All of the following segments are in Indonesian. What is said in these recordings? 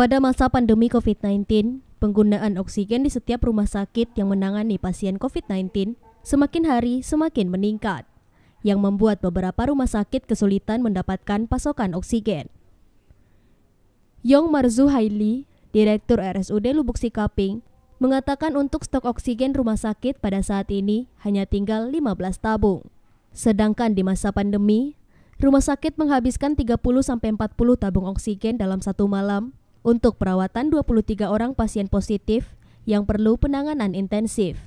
Pada masa pandemi COVID-19, penggunaan oksigen di setiap rumah sakit yang menangani pasien COVID-19 semakin hari semakin meningkat, yang membuat beberapa rumah sakit kesulitan mendapatkan pasokan oksigen. Yong Marzu Haili, Direktur RSUD Lubuk Sikaping, mengatakan untuk stok oksigen rumah sakit pada saat ini hanya tinggal 15 tabung. Sedangkan di masa pandemi, rumah sakit menghabiskan 30-40 tabung oksigen dalam satu malam untuk perawatan 23 orang pasien positif yang perlu penanganan intensif.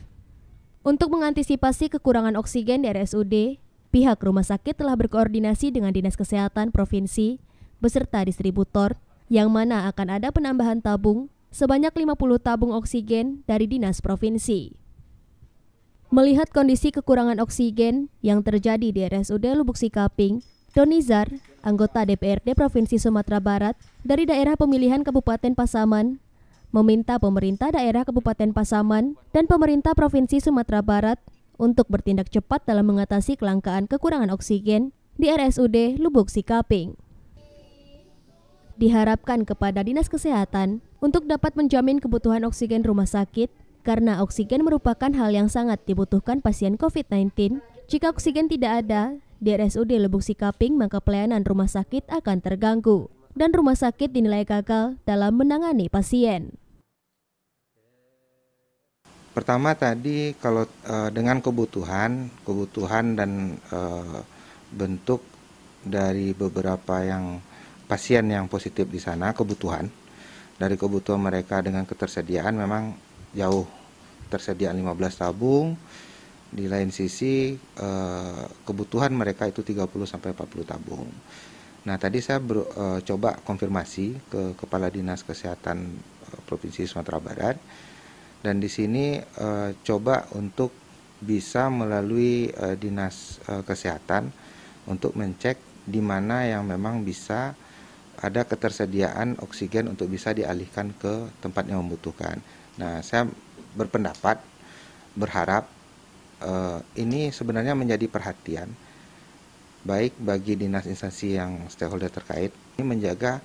Untuk mengantisipasi kekurangan oksigen di RSUD, pihak rumah sakit telah berkoordinasi dengan Dinas Kesehatan Provinsi beserta distributor yang mana akan ada penambahan tabung sebanyak 50 tabung oksigen dari Dinas Provinsi. Melihat kondisi kekurangan oksigen yang terjadi di RSUD Lubuk Sikaping, Donizar anggota DPRD Provinsi Sumatera Barat dari daerah pemilihan Kabupaten Pasaman, meminta pemerintah daerah Kabupaten Pasaman dan pemerintah Provinsi Sumatera Barat untuk bertindak cepat dalam mengatasi kelangkaan kekurangan oksigen di RSUD Lubuk Sikaping. Diharapkan kepada Dinas Kesehatan untuk dapat menjamin kebutuhan oksigen rumah sakit karena oksigen merupakan hal yang sangat dibutuhkan pasien COVID-19. Jika oksigen tidak ada, di RSUD Lebuk Sikaping maka pelayanan rumah sakit akan terganggu dan rumah sakit dinilai gagal dalam menangani pasien. Pertama tadi kalau e, dengan kebutuhan, kebutuhan dan e, bentuk dari beberapa yang pasien yang positif di sana kebutuhan dari kebutuhan mereka dengan ketersediaan memang jauh tersediaan 15 tabung di lain sisi eh, kebutuhan mereka itu 30 sampai 40 tabung. Nah, tadi saya ber, e, coba konfirmasi ke Kepala Dinas Kesehatan eh, Provinsi Sumatera Barat dan di sini e, coba untuk bisa melalui e, Dinas e, Kesehatan untuk mencek di mana yang memang bisa ada ketersediaan oksigen untuk bisa dialihkan ke tempat yang membutuhkan. Nah, saya berpendapat berharap Eh, ini sebenarnya menjadi perhatian baik bagi dinas instansi yang stakeholder terkait ini menjaga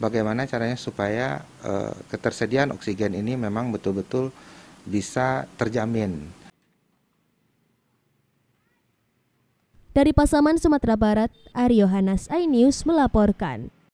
bagaimana caranya supaya eh, ketersediaan oksigen ini memang betul-betul bisa terjamin. Dari Pasaman, Sumatera Barat, Aryo Hanas, iNews melaporkan.